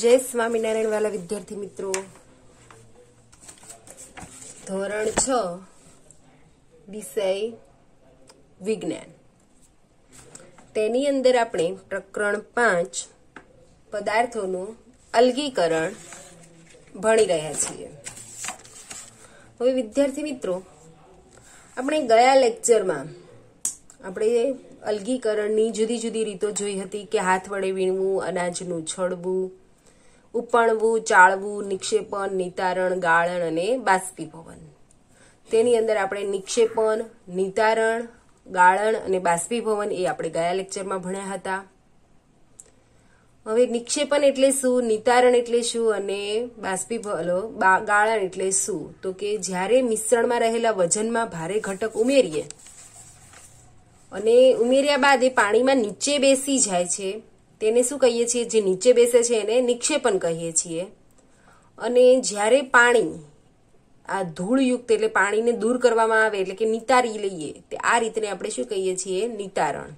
જય સ્વામિનારાયણ વાલા વિદ્યાર્થી મિત્રો ધોરણ છ વિષય વિજ્ઞાન તેની અંદર આપણે પ્રકરણ પાંચ પદાર્થોનું અલગીકરણ ભણી રહ્યા છીએ હવે વિદ્યાર્થી મિત્રો આપણે ગયા લેક્ચરમાં આપણે અલગીકરણની જુદી જુદી રીતો જોઈ હતી કે હાથ વડે વીણવું અનાજનું છડવું ઉપણવું ચાળવું નિક્ષેપણ નિતારણ ગાળણ અને બાષ્પીભવન તેની અંદર આપણે નિક્ષેપણ નિતારણ ગાળણ અને બાષ્પીભવન એ આપણે ગયા લેક્ચરમાં ભણ્યા હતા હવે નિક્ષેપણ એટલે શું નિતારણ એટલે શું અને બાષ્પીભવન ગાળણ એટલે શું તો કે જ્યારે મિશ્રણમાં રહેલા વજનમાં ભારે ઘટક ઉમેરીએ અને ઉમેર્યા બાદ એ પાણીમાં નીચે બેસી જાય છે તેને શું કહીએ છીએ જે નીચે બેસે છે એને નિક્ષેપણ કહીએ છીએ અને જ્યારે પાણી આ ધૂળયુક્ત એટલે પાણીને દૂર કરવામાં આવે એટલે કે નિતારી લઈએ તે આ રીતને આપણે શું કહીએ છીએ નિતારણ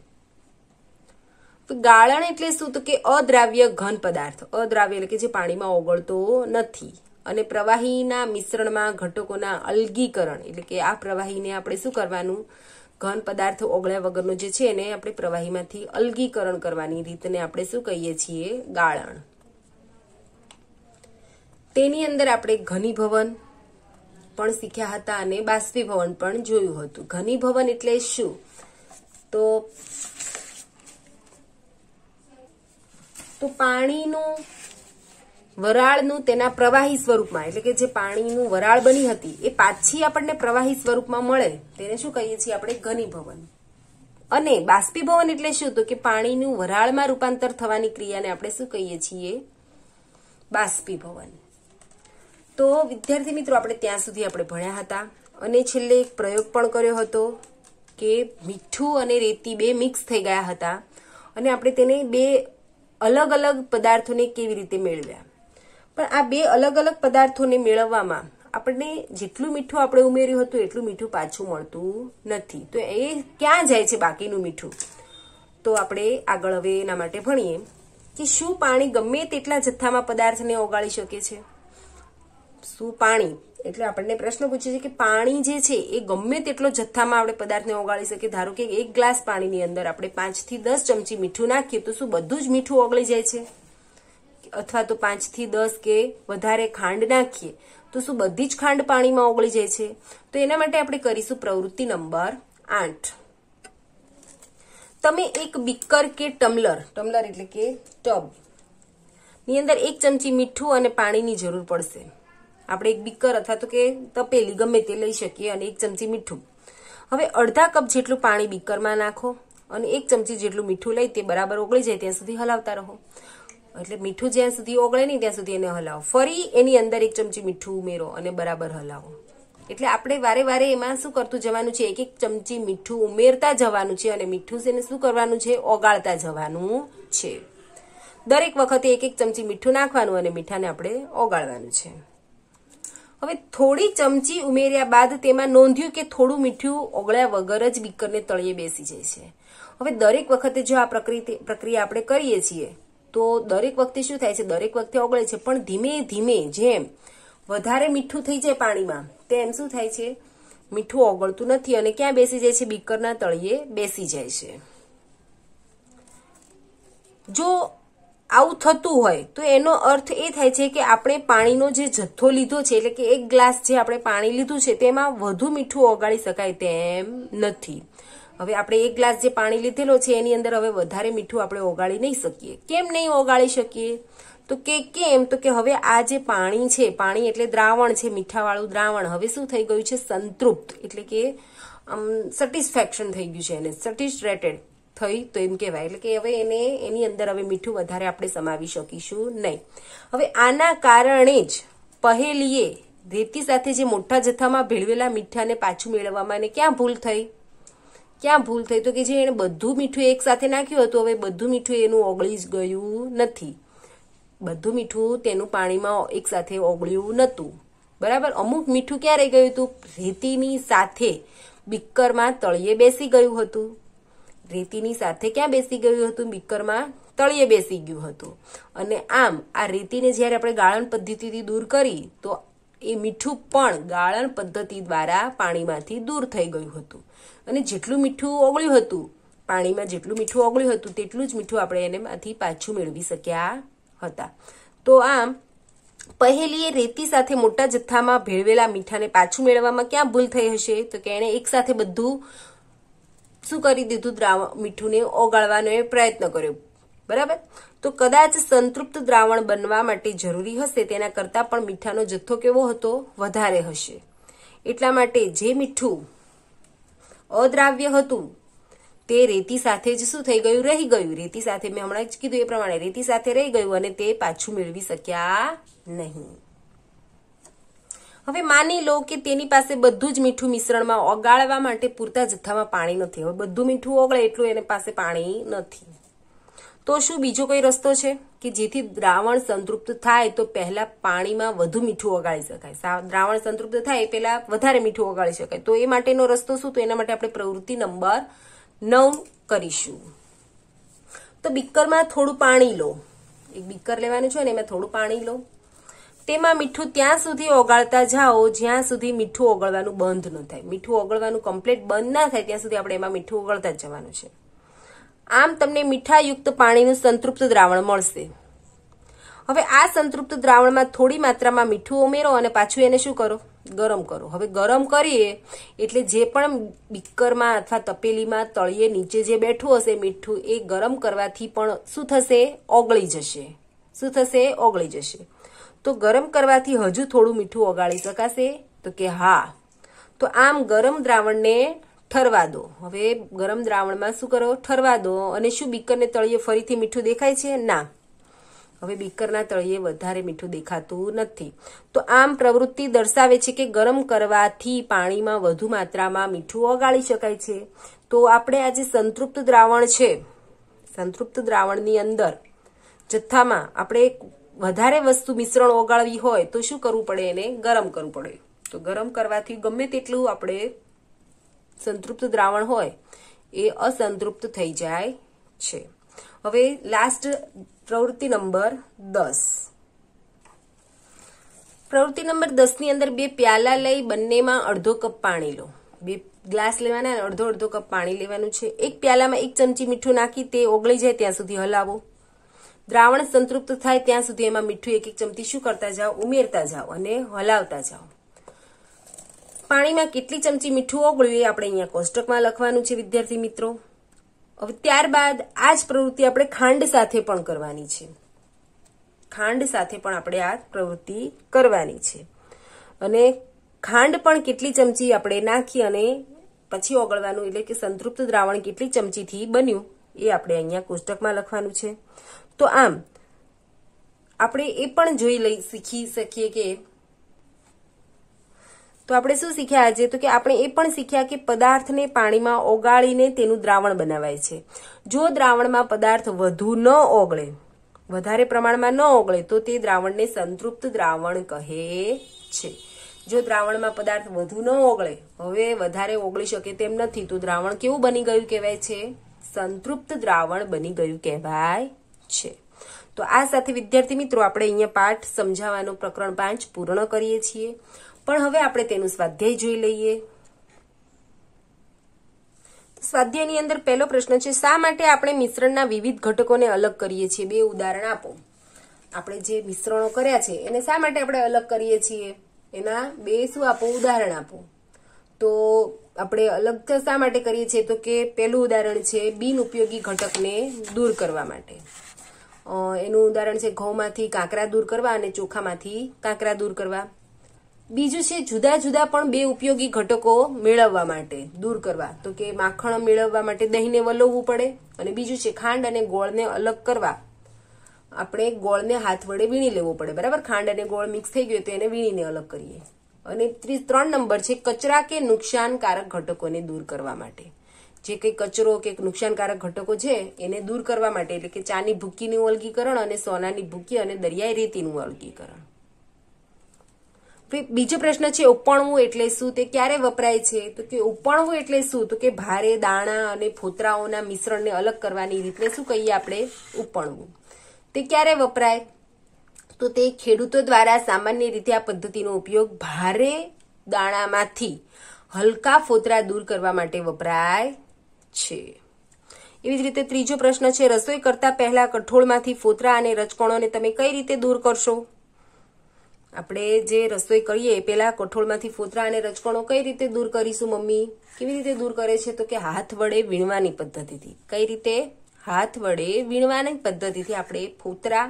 ગાળણ એટલે શું તો કે અદ્રાવ્ય ઘન પદાર્થ અદ્રાવ્ય એટલે કે જે પાણીમાં ઓગળતો નથી અને પ્રવાહીના મિશ્રણમાં ઘટકોના અલગીકરણ એટલે કે આ પ્રવાહીને આપણે શું કરવાનું ઘન પદાર્થ ઓગળ્યા વગરનો જે છે એને આપણે પ્રવાહીમાંથી અલગીકરણ કરવાની રીતને આપણે શું કહીએ છીએ ગાળણ તેની અંદર આપણે ઘનીભવન પણ શીખ્યા હતા અને બાષ્પીભવન પણ જોયું હતું ઘનીભવન એટલે શું તો તો પાણીનું વરાળનું તેના પ્રવાહી સ્વરૂપમાં એટલે કે જે પાણીનું વરાળ બની હતી એ પાછી આપણને પ્રવાહી સ્વરૂપમાં મળે તેને શું કહીએ છીએ આપણે ઘનીભવન અને બાષ્પીભવન એટલે શું તો કે પાણીનું વરાળમાં રૂપાંતર થવાની ક્રિયાને આપણે શું કહીએ છીએ બાષ્પીભવન તો વિદ્યાર્થી મિત્રો આપણે ત્યાં સુધી આપણે ભણ્યા હતા અને છેલ્લે એક પ્રયોગ પણ કર્યો હતો કે મીઠું અને રેતી બે મિક્સ થઈ ગયા હતા અને આપણે તેને બે અલગ અલગ પદાર્થોને કેવી રીતે મેળવ્યા પણ આ બે અલગ અલગ પદાર્થોને મેળવવામાં આપણને જેટલું મીઠું આપણે ઉમેર્યું હતું એટલું મીઠું પાછું મળતું નથી તો એ ક્યાં જાય છે બાકીનું મીઠું તો આપણે આગળ હવે એના માટે ભણીએ કે શું પાણી ગમે તેટલા જથ્થામાં પદાર્થને ઓગાળી શકે છે શું પાણી એટલે આપણને પ્રશ્ન પૂછે છે કે પાણી જે છે એ ગમે તેટલો જથ્થામાં આપણે પદાર્થને ઓગાળી શકીએ ધારો કે એક ગ્લાસ પાણીની અંદર આપણે પાંચથી દસ ચમચી મીઠું નાખીએ તો શું બધું જ મીઠું ઓગળી જાય છે અથવા તો પાંચથી દસ કે વધારે ખાંડ નાખીએ તો શું બધી જ ખાંડ પાણીમાં ઓગળી જાય છે તો એના માટે આપણે કરીશું પ્રવૃત્તિ નંબર આઠ તમે એક બીકર કે ટમલર ટમલર એટલે કે ટબ ની અંદર એક ચમચી મીઠું અને પાણીની જરૂર પડશે આપણે એક બીકર અથવા તો કે તપેલી ગમે તે લઈ શકીએ અને એક ચમચી મીઠું હવે અડધા કપ જેટલું પાણી બીકરમાં નાખો અને એક ચમચી જેટલું મીઠું લઈ તે બરાબર ઓગળી જાય ત્યાં સુધી હલાવતા રહો એટલે મીઠું જ્યાં સુધી ઓગળે નહીં ત્યાં સુધી એને હલાવો ફરી એની અંદર એક ચમચી મીઠું ઉમેરો અને બરાબર હલાવો એટલે આપણે વારે વારે એમાં શું કરતું જવાનું છે એક એક ચમચી મીઠું ઉમેરતા જવાનું છે અને મીઠું એને શું કરવાનું છે ઓગાળતા જવાનું છે દરેક વખતે એક એક ચમચી મીઠું નાખવાનું અને મીઠાને આપણે ઓગાળવાનું છે હવે થોડી ચમચી ઉમેર્યા બાદ તેમાં નોંધ્યું કે થોડું મીઠું ઓગળ્યા વગર જ બીકરને તળિયે બેસી જાય છે હવે દરેક વખતે જો આ પ્રક્રિયા આપણે કરીએ છીએ તો દરેક વખતે શું થાય છે દરેક વખતે ઓગળે છે પણ ધીમે ધીમે જેમ વધારે મીઠું થઈ જાય પાણીમાં તેમ શું થાય છે મીઠું ઓગળતું નથી અને ક્યાં બેસી જાય છે બીકરના તળિયે બેસી જાય છે જો આવું થતું હોય તો એનો અર્થ એ થાય છે કે આપણે પાણીનો જે જથ્થો લીધો છે એટલે કે એક ગ્લાસ જે આપણે પાણી લીધું છે તેમાં વધુ મીઠું ઓગાળી શકાય તેમ નથી હવે આપણે એક ગ્લાસ જે પાણી લીધેલો છે એની અંદર હવે વધારે મીઠું આપણે ઓગાળી નહીં શકીએ કેમ નહીં ઓગાળી શકીએ તો કે કેમ તો કે હવે આ જે પાણી છે પાણી એટલે દ્રાવણ છે મીઠાવાળું દ્રાવણ હવે શું થઈ ગયું છે સંતૃપ્ત એટલે કે આમ સેટિસ્ફેક્શન થઈ ગયું છે એને સેટિસ્ફેટેડ થઈ તો એમ કહેવાય એટલે કે હવે એને એની અંદર હવે મીઠું વધારે આપણે સમાવી શકીશું નહીં હવે આના કારણે જ પહેલીએ રેતી સાથે જે મોટા જથ્થામાં ભેળવેલા મીઠાને પાછું મેળવવામાં એને ક્યાં ભૂલ થઈ ક્યાં ભૂલ થઈ તો કે જે એણે બધું મીઠું એક સાથે નાખ્યું હતું હવે બધું મીઠું એનું ઓગળી ગયું નથી બધું મીઠું તેનું પાણીમાં એક સાથે ઓગળ્યું નહોતું બરાબર અમુક મીઠું ક્યાં રહી ગયું હતું રેતીની સાથે બીકરમાં તળિયે બેસી ગયું હતું રેતીની સાથે ક્યાં બેસી ગયું હતું બીકરમાં તળિયે બેસી ગયું હતું અને આમ આ રેતીને જ્યારે આપણે ગાળણ પદ્ધતિથી દૂર કરી તો એ મીઠું પણ ગાળણ પદ્ધતિ દ્વારા પાણીમાંથી દૂર થઈ ગયું હતું અને જેટલું મીઠું ઓગળ્યું હતું પાણીમાં જેટલું મીઠું ઓગળ્યું હતું તેટલું જ મીઠું આપણે એનેમાંથી પાછું મેળવી શક્યા હતા તો આમ પહેલી એ રેતી સાથે મોટા જથ્થામાં ભેળવેલા મીઠાને પાછું મેળવવામાં ક્યાં ભૂલ થઈ હશે તો કે એણે એકસાથે બધું શું કરી દીધું દ્રાવ મીઠુંને ઓગાળવાનો એ પ્રયત્ન કર્યો બરાબર તો કદાચ સંતૃપ્ત દ્રાવણ બનવા માટે જરૂરી હશે તેના કરતાં પણ મીઠાનો જથ્થો કેવો હતો વધારે હશે એટલા માટે જે મીઠું અદ્રાવ્ય હતું તે રેતી સાથે જ શું થઈ ગયું રહી ગયું રેતી સાથે મેં હમણાં જ કીધું એ પ્રમાણે રેતી સાથે રહી ગયું અને તે પાછું મેળવી શક્યા નહીં હવે માની લો કે તેની પાસે બધું જ મીઠું મિશ્રણમાં ઓગાળવા માટે પૂરતા જથ્થામાં પાણી નથી હવે બધું મીઠું ઓગળે એટલું એની પાસે પાણી નથી તો શું બીજો કોઈ રસ્તો છે કે જેથી દ્રાવણ સંતૃપ્ત થાય તો પહેલા પાણીમાં વધુ મીઠું ઓગાળી શકાય દ્રાવણ સંતૃપ્ત થાય એ પહેલા વધારે મીઠું ઓગાળી શકાય તો એ માટેનો રસ્તો શું તો એના માટે આપણે પ્રવૃત્તિ નંબર નવ કરીશું તો બીકરમાં થોડું પાણી લો એક બીકર લેવાનું છે ને એમાં થોડું પાણી લો તેમાં મીઠું ત્યાં સુધી ઓગાળતા જાઓ જ્યાં સુધી મીઠું ઓગળવાનું બંધ ન થાય મીઠું ઓગળવાનું કમ્પ્લીટ બંધ ના થાય ત્યાં સુધી આપણે એમાં મીઠું ઓગળતા જ જવાનું છે આમ તમને મીઠાયુક્ત પાણીનું સંતૃપ્ત દ્રાવણ મળશે હવે આ સંતૃપ્ત દ્રાવણમાં થોડી માત્રામાં મીઠું ઉમેરો અને પાછું એને શું કરો ગરમ કરો હવે ગરમ કરીએ એટલે જે પણ બીકરમાં અથવા તપેલીમાં તળીએ નીચે જે બેઠું હશે મીઠું એ ગરમ કરવાથી પણ શું થશે ઓગળી જશે શું થશે ઓગળી જશે તો ગરમ કરવાથી હજુ થોડું મીઠું ઓગાળી શકાશે તો કે હા તો આમ ગરમ દ્રાવણને ઠરવા દો હવે ગરમ દ્રાવણમાં શું કરો ઠરવા દો અને શું બીકરને તળિયે ફરીથી મીઠું દેખાય છે ના હવે બીકરના તળિયે વધારે મીઠું દેખાતું નથી તો આમ પ્રવૃત્તિ દર્શાવે છે કે ગરમ કરવાથી પાણીમાં વધુ માત્રામાં મીઠું ઓગાળી શકાય છે તો આપણે આજે સંતૃપ્ત દ્રાવણ છે સંતૃપ્ત દ્રાવણની અંદર જથ્થામાં આપણે વધારે વસ્તુ મિશ્રણ ઓગાળવી હોય તો શું કરવું પડે એને ગરમ કરવું પડે તો ગરમ કરવાથી ગમે તેટલું આપણે સંતૃપ્ત દ્રાવણ હોય એ અસંતૃપ્ત થઈ જાય છે હવે લાસ્ટ પ્રવૃત્તિ નંબર દસ પ્રવૃત્તિ નંબર દસની અંદર બે પ્યાલા લઈ બંનેમાં અડધો કપ પાણી લો બે ગ્લાસ લેવાના અડધો અડધો કપ પાણી લેવાનું છે એક પ્યાલામાં એક ચમચી મીઠું નાખી તે ઓગળી જાય ત્યાં સુધી હલાવો દ્રાવણ સંતૃપ્ત થાય ત્યાં સુધી એમાં મીઠું એક એક ચમચી શું કરતા જાઓ ઉમેરતા જાઓ અને હલાવતા જાઓ પાણીમાં કેટલી ચમચી મીઠું ઓગળ્યું એ આપણે અહીંયા કોષ્ટકમાં લખવાનું છે વિદ્યાર્થી મિત્રો હવે ત્યારબાદ આ જ પ્રવૃત્તિ આપણે ખાંડ સાથે પણ કરવાની છે ખાંડ સાથે પણ આપણે આ પ્રવૃત્તિ કરવાની છે અને ખાંડ પણ કેટલી ચમચી આપણે નાખી અને પછી ઓગળવાનું એટલે કે સંતૃપ્ત દ્રાવણ કેટલી ચમચીથી બન્યું એ આપણે અહીંયા કોષ્ટકમાં લખવાનું છે તો આમ આપણે એ પણ જોઈ લઈ શીખી શકીએ કે તો આપણે શું શીખ્યા આજે તો કે આપણે એ પણ શીખ્યા કે પદાર્થને પાણીમાં ઓગાળીને તેનું દ્રાવણ બનાવાય છે જો દ્રાવણમાં પદાર્થ વધુ ન ઓગળે વધારે પ્રમાણમાં ન ઓગળે તો તે દ્રાવણને સંતૃપ્ત દ્રાવણ કહે છે જો દ્રાવણમાં પદાર્થ વધુ ન ઓગળે હવે વધારે ઓગળી શકે તેમ નથી તો દ્રાવણ કેવું બની ગયું કહેવાય છે સંતૃપ્ત દ્રાવણ બની ગયું કહેવાય છે તો આ સાથે વિદ્યાર્થી મિત્રો આપણે અહીંયા પાઠ સમજાવવાનું પ્રકરણ પાંચ પૂર્ણ કરીએ છીએ પણ હવે આપણે તેનું સ્વાધ્યાય જોઈ લઈએ સ્વાધ્યાયની અંદર પહેલો પ્રશ્ન છે શા માટે આપણે મિશ્રણના વિવિધ ઘટકોને અલગ કરીએ છીએ બે ઉદાહરણ આપો આપણે જે મિશ્રણો કર્યા છે એને શા માટે આપણે અલગ કરીએ છીએ એના બે શું આપો ઉદાહરણ આપો તો આપણે અલગ શા માટે કરીએ છીએ તો કે પહેલું ઉદાહરણ છે બિનઉપયોગી ઘટકને દૂર કરવા માટે એનું ઉદાહરણ છે ઘઉંમાંથી કાંકરા દૂર કરવા અને ચોખામાંથી કાંકરા દૂર કરવા બીજું છે જુદા જુદા પણ બે ઉપયોગી ઘટકો મેળવવા માટે દૂર કરવા તો કે માખણ મેળવવા માટે દહીંને વલોવવું પડે અને બીજું છે ખાંડ અને ગોળને અલગ કરવા આપણે ગોળને હાથ વડે વીણી લેવો પડે બરાબર ખાંડ અને ગોળ મિક્સ થઈ ગયો તો એને વીણીને અલગ કરીએ અને ત્રણ નંબર છે કચરા કે નુકસાનકારક ઘટકોને દૂર કરવા માટે જે કંઈ કચરો કે નુકસાનકારક ઘટકો છે એને દૂર કરવા માટે એટલે કે ચાની ભૂકીનું અલગીકરણ અને સોનાની ભૂકી અને દરિયાઈ રેતીનું અલગીકરણ બીજો પ્રશ્ન છે ઉપણવું એટલે શું તે ક્યારે વપરાય છે તો કે ઉપણવું એટલે શું તો કે ભારે દાણા અને ફોતરાઓના મિશ્રણને અલગ કરવાની રીતને શું કહીએ આપણે ઉપણવું તે ક્યારે વપરાય તો તે ખેડૂતો દ્વારા સામાન્ય રીતે આ પદ્ધતિનો ઉપયોગ ભારે દાણામાંથી હલકા ફોતરા દૂર કરવા માટે વપરાય છે એવી જ રીતે ત્રીજો પ્રશ્ન છે રસોઈ કરતા પહેલા કઠોળમાંથી ફોતરા અને રજકણોને તમે કઈ રીતે દૂર કરશો આપણે જે રસોઈ કરીએ પહેલાં કઠોળમાંથી ફોતરા અને રચકણો કઈ રીતે દૂર કરીશું મમ્મી કેવી રીતે દૂર કરે છે તો કે હાથ વડે વીણવાની પદ્ધતિથી કઈ રીતે હાથ વડે વીણવાની પદ્ધતિથી આપણે ફોતરા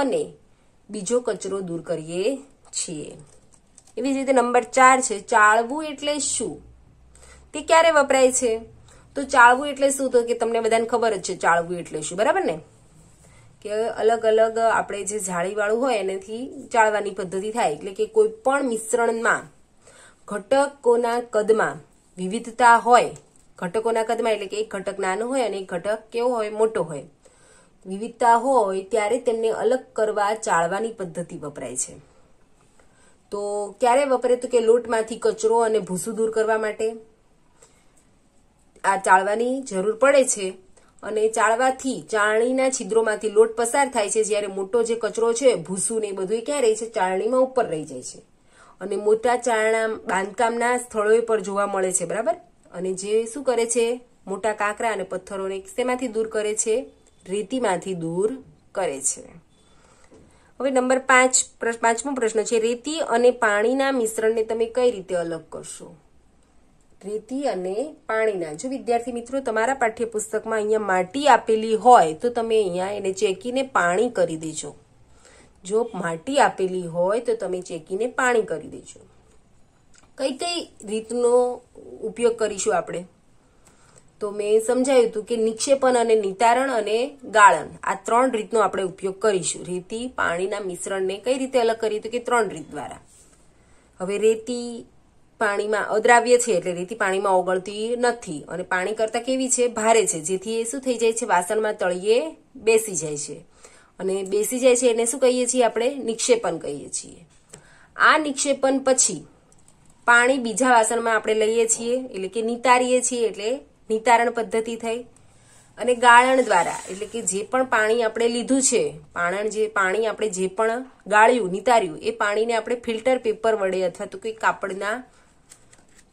અને બીજો કચરો દૂર કરીએ છીએ એવી જ રીતે નંબર ચાર છે ચાળવું એટલે શું તે ક્યારે વપરાય છે તો ચાળવું એટલે શું તો કે તમને બધાને ખબર જ છે ચાળવું એટલે શું બરાબર ને કે અલગ અલગ આપણે જે જાળીવાળું હોય એનાથી જાળવાની પદ્ધતિ થાય એટલે કે કોઈ પણ મિશ્રણમાં ઘટકોના કદમાં વિવિધતા હોય ઘટકોના કદમાં એટલે કે એક ઘટક નાનો હોય અને એક ઘટક કેવો હોય મોટો હોય વિવિધતા હોય ત્યારે તેમને અલગ કરવા ચાળવાની પદ્ધતિ વપરાય છે તો ક્યારે વપરે તો કે લોટમાંથી કચરો અને ભૂસું દૂર કરવા માટે આ ચાળવાની જરૂર પડે છે અને ચાળવાથી ચાળણીના છિદ્રોમાંથી લોટ પસાર થાય છે જ્યારે મોટો જે કચરો છે ભૂસું ને એ બધું ક્યાં રહે છે ચાળણીમાં ઉપર રહી જાય છે અને મોટા ચાળણા બાંધકામના સ્થળોએ પર જોવા મળે છે બરાબર અને જે શું કરે છે મોટા કાંકરા અને પથ્થરોને શેમાંથી દૂર કરે છે રેતીમાંથી દૂર કરે છે હવે નંબર પાંચ પાંચમો પ્રશ્ન છે રેતી અને પાણીના મિશ્રણને તમે કઈ રીતે અલગ કરશો રેતી અને પાણીના જો વિદ્યાર્થી મિત્રો તમારા પાઠ્યપુસ્તકમાં અહીંયા માટી આપેલી હોય તો તમે અહીંયા એને ચેકીને પાણી કરી દેજો જો માટી આપેલી હોય તો તમે ચેકીને પાણી કરી દેજો કઈ કઈ રીતનો ઉપયોગ કરીશું આપણે તો મેં સમજાયું હતું કે નિક્ષેપન અને નિતારણ અને ગાળણ આ ત્રણ રીતનો આપણે ઉપયોગ કરીશું રેતી પાણીના મિશ્રણને કઈ રીતે અલગ કરીએ તો કે ત્રણ રીત દ્વારા હવે રેતી પાણીમાં અદ્રાવ્ય છે એટલે રેતી પાણીમાં ઓગળતી નથી અને પાણી કરતાં કેવી છે ભારે છે જેથી એ શું થઈ જાય છે વાસણમાં તળિયે બેસી જાય છે અને બેસી જાય છે એને શું કહીએ છીએ આપણે નિક્ષેપણ કહીએ છીએ આ નિક્ષેપણ પછી પાણી બીજા વાસણમાં આપણે લઈએ છીએ એટલે કે નિતારીએ છીએ એટલે નિતારણ પદ્ધતિ થઈ અને ગાળણ દ્વારા એટલે કે જે પણ પાણી આપણે લીધું છે પાણણ જે પાણી આપણે જે પણ ગાળ્યું નિતાર્યું એ પાણીને આપણે ફિલ્ટર પેપર વડે અથવા તો કોઈ કાપડના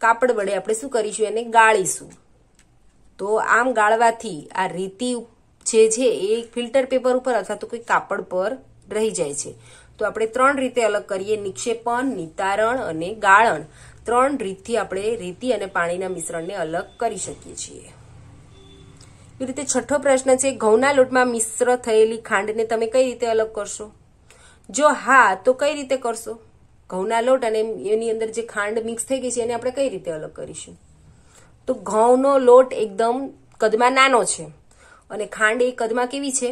કાપડ વડે આપણે શું કરીશું એને ગાળીશું તો આમ ગાળવાથી આ રેતી જે છે એ ફિલ્ટર પેપર ઉપર અથવા તો કોઈ કાપડ પર રહી જાય છે તો આપણે ત્રણ રીતે અલગ કરીએ નિક્ષેપણ નિતારણ અને ગાળણ ત્રણ રીતથી આપણે રેતી અને પાણીના મિશ્રણને અલગ કરી શકીએ છીએ એવી રીતે છઠ્ઠો પ્રશ્ન છે ઘઉંના લોટમાં મિશ્ર થયેલી ખાંડને તમે કઈ રીતે અલગ કરશો જો હા તો કઈ રીતે કરશો ઘઉંના લોટ અને એની અંદર જે ખાંડ મિક્સ થઈ ગઈ છે એને આપણે કઈ રીતે અલગ કરીશું તો ઘઉંનો લોટ એકદમ કદમાં નાનો છે અને ખાંડ એ કદમાં કેવી છે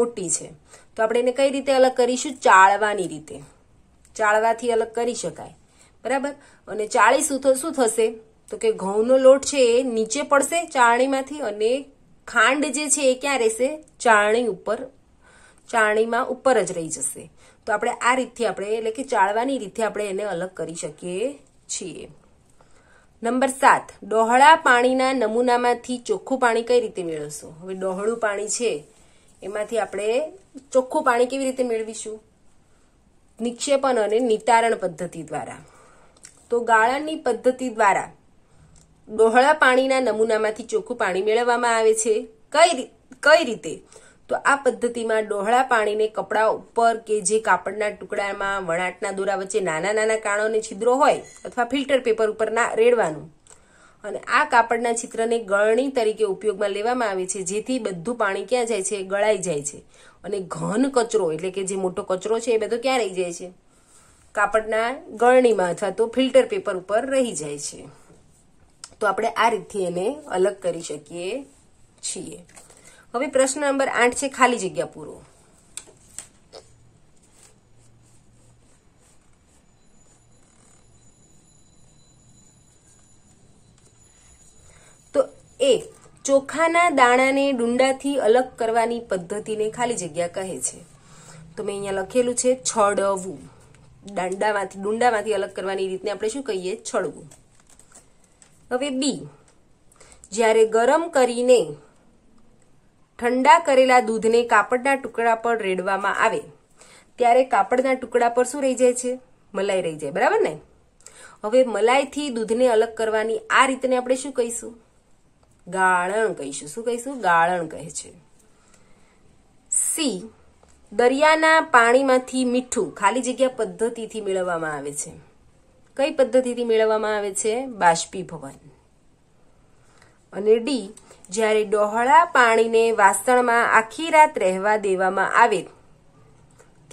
મોટી છે તો આપણે એને કઈ રીતે અલગ કરીશું ચાળવાની રીતે ચાળવાથી અલગ કરી શકાય બરાબર અને ચાળીશું તો શું થશે તો કે ઘઉંનો લોટ છે એ નીચે પડશે ચાળણીમાંથી અને ખાંડ જે છે એ ક્યાં રહેશે ચાળણી ઉપર ચાળણીમાં ઉપર જ રહી જશે તો આપણે આ રીતથી આપણે એટલે કે ચાળવાની રીતે આપણે એને અલગ કરી શકીએ છીએ નંબર સાત ડોહળા પાણીના નમૂનામાંથી ચોખ્ખું પાણી કઈ રીતે મેળવશું હવે ડોહળું પાણી છે એમાંથી આપણે ચોખ્ખું પાણી કેવી રીતે મેળવીશું નિક્ષેપણ અને નિતારણ પદ્ધતિ દ્વારા તો ગાળણની પદ્ધતિ દ્વારા ડોહળા પાણીના નમૂનામાંથી ચોખ્ખું પાણી મેળવવામાં આવે છે કઈ કઈ રીતે તો આ પદ્ધતિમાં ડોહળા પાણીને કપડા ઉપર કે જે કાપડના ટુકડામાં વણાટના દોરા વચ્ચે નાના નાના કાણોને છિદ્રો હોય અથવા ફિલ્ટર પેપર ઉપર ના રેડવાનું અને આ કાપડના છિદ્રને ગળણી તરીકે ઉપયોગમાં લેવામાં આવે છે જેથી બધું પાણી ક્યાં જાય છે ગળાઈ જાય છે અને ઘન કચરો એટલે કે જે મોટો કચરો છે એ બધો ક્યાં રહી જાય છે કાપડના ગળણીમાં અથવા તો ફિલ્ટર પેપર ઉપર રહી જાય છે તો આપણે આ રીતથી એને અલગ કરી શકીએ છીએ હવે પ્રશ્ન નંબર આઠ છે ખાલી જગ્યા પૂરો તો એ ચોખાના દાણાને ડુંડાથી અલગ કરવાની પદ્ધતિને ખાલી જગ્યા કહે છે તો મેં અહીંયા લખેલું છે છડવું દાંડામાંથી ડુંડામાંથી અલગ કરવાની રીતને આપણે શું કહીએ છડવું હવે બી જ્યારે ગરમ કરીને ઠંડા કરેલા દૂધને કાપડના ટુકડા પર રેડવામાં આવે ત્યારે કાપડના ટુકડા પર શું રહી જાય છે મલાઈ રહી જાય બરાબર ને હવે મલાઈથી દૂધને અલગ કરવાની આ રીતને આપણે શું કહીશું ગાળણ કહીશું શું કહીશું ગાળણ કહે છે સી દરિયાના પાણીમાંથી મીઠું ખાલી જગ્યા પદ્ધતિથી મેળવવામાં આવે છે કઈ પદ્ધતિથી મેળવવામાં આવે છે બાષ્પીભવન અને ડી જ્યારે ડહોળા પાણીને વાસણમાં આખી રાત રહેવા દેવામાં આવે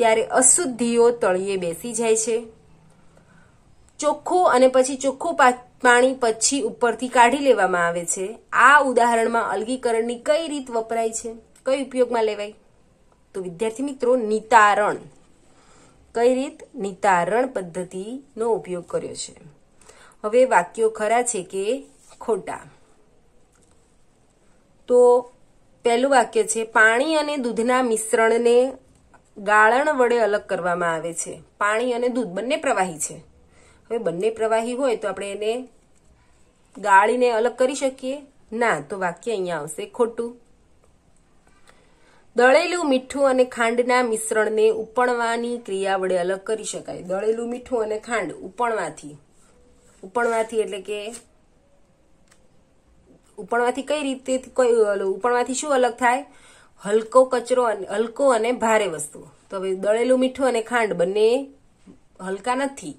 ત્યારે અશુદ્ધિઓ તળિયે બેસી જાય છે ચોખ્ખું અને પછી ચોખ્ખું પાણી પછી ઉપરથી કાઢી લેવામાં આવે છે આ ઉદાહરણમાં અલગીકરણની કઈ રીત વપરાય છે કઈ ઉપયોગમાં લેવાય તો વિદ્યાર્થી મિત્રો નિતારણ કઈ રીત નિતારણ પદ્ધતિનો ઉપયોગ કર્યો છે હવે વાક્યો ખરા છે કે ખોટા તો પહેલું વાક્ય છે પાણી અને દૂધના મિશ્રણને ગાળણ વડે અલગ કરવામાં આવે છે પાણી અને દૂધ બંને પ્રવાહી છે હવે બંને પ્રવાહી હોય તો આપણે એને ગાળીને અલગ કરી શકીએ ના તો વાક્ય અહીંયા આવશે ખોટું દળેલું મીઠું અને ખાંડના મિશ્રણને ઉપણવાની ક્રિયા વડે અલગ કરી શકાય દળેલું મીઠું અને ખાંડ ઉપણવાથી ઉપણવાથી એટલે કે ઉપણવાથી કઈ રીતે કોઈ ઉપણવાથી શું અલગ થાય હલકો કચરો હલકો અને ભારે વસ્તુ તો હવે દળેલું મીઠું અને ખાંડ બંને હલકા નથી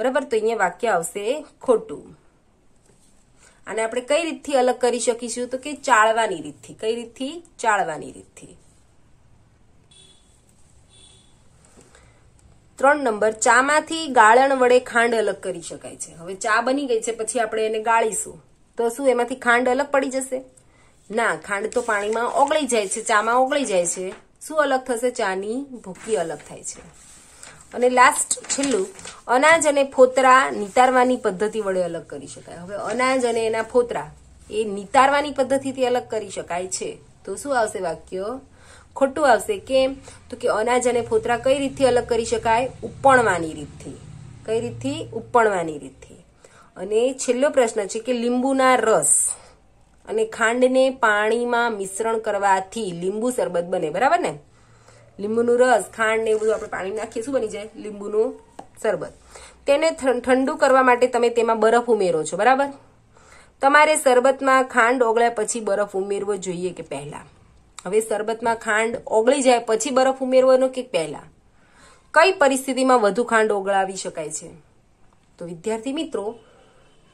બરાબર તો અહીંયા વાક્ય આવશે ખોટું અને આપણે કઈ રીતથી અલગ કરી શકીશું તો કે ચાળવાની રીતથી કઈ રીતથી ચાળવાની રીતથી ત્રણ નંબર ચામાંથી ગાળણ વડે ખાંડ અલગ કરી શકાય છે હવે ચા બની ગઈ છે પછી આપણે એને ગાળીશું તો શું એમાંથી ખાંડ અલગ પડી જશે ના ખાંડ તો પાણીમાં ઓગળી જાય છે ચામાં ઓગળી જાય છે શું અલગ થશે ચાની ભૂકી અલગ થાય છે અને લાસ્ટ છેલ્લું અનાજ અને ફોતરા નિતારવાની પદ્ધતિ વડે અલગ કરી શકાય હવે અનાજ અને એના ફોતરા એ નિતારવાની પદ્ધતિથી અલગ કરી શકાય છે તો શું આવશે વાક્ય ખોટું આવશે કેમ તો કે અનાજ અને ફોતરા કઈ રીતથી અલગ કરી શકાય ઉપણવાની રીતથી કઈ રીતથી ઉપણવાની રીતથી અને છેલ્લો પ્રશ્ન છે કે લીંબુના રસ અને ખાંડને પાણીમાં મિશ્રણ કરવાથી લીંબુ શરબત બને બરાબર ને લીંબુનું રસ ખાંડ ને એવું આપણે પાણી નાખીએ શું બની જાય લીંબુનું શરબત તેને ઠંડુ કરવા માટે તમે તેમાં બરફ ઉમેરો છો બરાબર તમારે શરબતમાં ખાંડ ઓગળ્યા પછી બરફ ઉમેરવો જોઈએ કે પહેલા હવે શરબતમાં ખાંડ ઓગળી જાય પછી બરફ ઉમેરવાનો કે પહેલા કઈ પરિસ્થિતિમાં વધુ ખાંડ ઓગળાવી શકાય છે તો વિદ્યાર્થી મિત્રો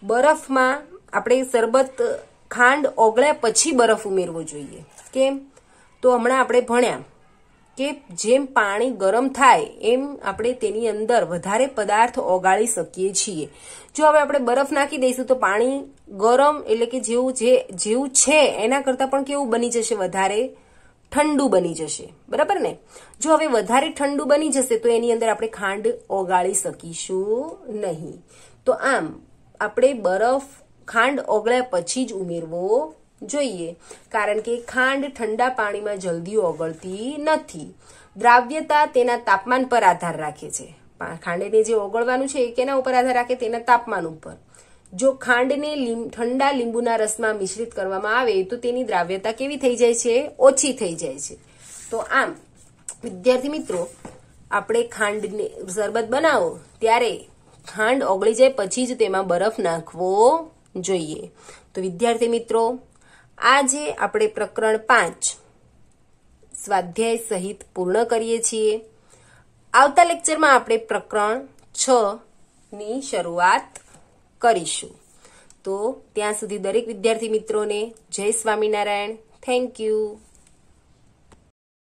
બરફમાં આપણે શરબત ખાંડ ઓગળ્યા પછી બરફ ઉમેરવો જોઈએ કેમ તો હમણાં આપણે ભણ્યા કે જેમ પાણી ગરમ થાય એમ આપણે તેની અંદર વધારે પદાર્થ ઓગાળી શકીએ છીએ જો હવે આપણે બરફ નાખી દઈશું તો પાણી ગરમ એટલે કે જેવું જે જેવું છે એના કરતાં પણ કેવું બની જશે વધારે ઠંડુ બની જશે બરાબર ને જો હવે વધારે ઠંડુ બની જશે તો એની અંદર આપણે ખાંડ ઓગાળી શકીશું નહીં તો આમ આપણે બરફ ખાંડ ઓગળ્યા પછી જ ઉમેરવો જોઈએ કારણ કે ખાંડ ઠંડા પાણીમાં જલ્દી ઓગળતી નથી દ્રાવ્યતા તેના તાપમાન પર આધાર રાખે છે ખાંડને જે ઓગળવાનું છે એ કેના ઉપર આધાર રાખે તેના તાપમાન ઉપર જો ખાંડને ઠંડા લીંબુના રસમાં મિશ્રિત કરવામાં આવે તો તેની દ્રાવ્યતા કેવી થઈ જાય છે ઓછી થઈ જાય છે તો આમ વિદ્યાર્થી મિત્રો આપણે ખાંડને શરબત બનાવો ત્યારે ખાંડ ઓગળી જાય પછી જ તેમાં બરફ નાખવો જોઈએ તો વિદ્યાર્થી મિત્રો આજે આપણે પ્રકરણ પાંચ સ્વાધ્યાય સહિત પૂર્ણ કરીએ છીએ આવતા લેક્ચરમાં આપણે પ્રકરણ છ ની શરૂઆત કરીશું તો ત્યાં સુધી દરેક વિદ્યાર્થી મિત્રોને જય સ્વામિનારાયણ થેન્ક યુ